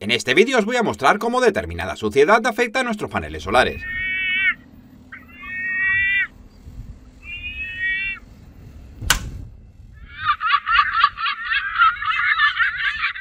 En este vídeo os voy a mostrar cómo determinada suciedad afecta a nuestros paneles solares.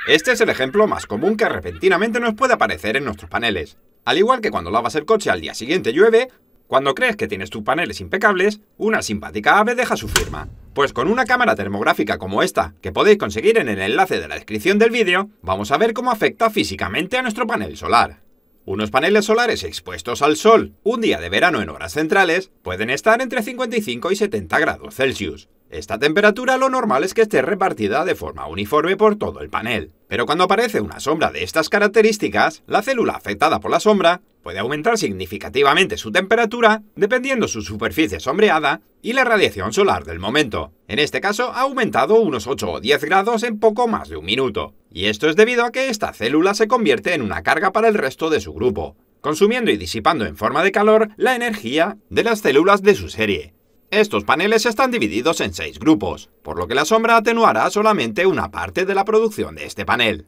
Este es el ejemplo más común que repentinamente nos puede aparecer en nuestros paneles. Al igual que cuando lavas el coche al día siguiente llueve, cuando crees que tienes tus paneles impecables, una simpática ave deja su firma. Pues con una cámara termográfica como esta, que podéis conseguir en el enlace de la descripción del vídeo, vamos a ver cómo afecta físicamente a nuestro panel solar. Unos paneles solares expuestos al sol un día de verano en horas centrales pueden estar entre 55 y 70 grados Celsius. Esta temperatura lo normal es que esté repartida de forma uniforme por todo el panel, pero cuando aparece una sombra de estas características, la célula afectada por la sombra puede aumentar significativamente su temperatura dependiendo su superficie sombreada y la radiación solar del momento. En este caso ha aumentado unos 8 o 10 grados en poco más de un minuto, y esto es debido a que esta célula se convierte en una carga para el resto de su grupo, consumiendo y disipando en forma de calor la energía de las células de su serie. Estos paneles están divididos en 6 grupos, por lo que la sombra atenuará solamente una parte de la producción de este panel.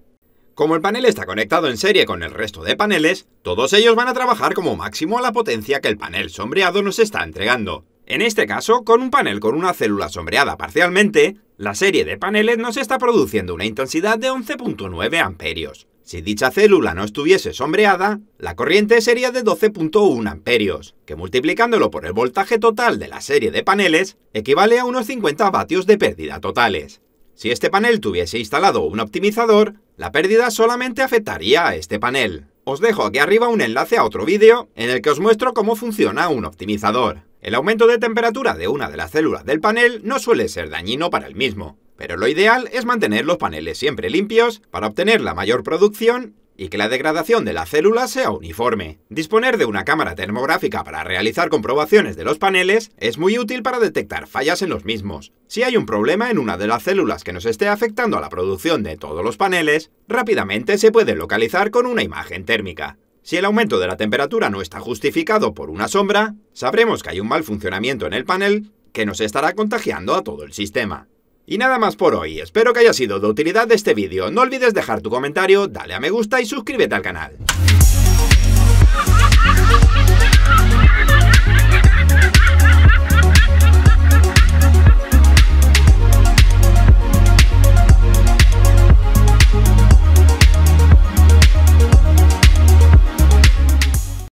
Como el panel está conectado en serie con el resto de paneles, todos ellos van a trabajar como máximo a la potencia que el panel sombreado nos está entregando. En este caso, con un panel con una célula sombreada parcialmente, la serie de paneles nos está produciendo una intensidad de 11.9 amperios. Si dicha célula no estuviese sombreada, la corriente sería de 12.1 amperios, que multiplicándolo por el voltaje total de la serie de paneles, equivale a unos 50 vatios de pérdida totales. Si este panel tuviese instalado un optimizador, la pérdida solamente afectaría a este panel. Os dejo aquí arriba un enlace a otro vídeo en el que os muestro cómo funciona un optimizador. El aumento de temperatura de una de las células del panel no suele ser dañino para el mismo, pero lo ideal es mantener los paneles siempre limpios para obtener la mayor producción y que la degradación de la célula sea uniforme. Disponer de una cámara termográfica para realizar comprobaciones de los paneles es muy útil para detectar fallas en los mismos. Si hay un problema en una de las células que nos esté afectando a la producción de todos los paneles, rápidamente se puede localizar con una imagen térmica. Si el aumento de la temperatura no está justificado por una sombra, sabremos que hay un mal funcionamiento en el panel que nos estará contagiando a todo el sistema. Y nada más por hoy, espero que haya sido de utilidad este vídeo, no olvides dejar tu comentario, dale a me gusta y suscríbete al canal.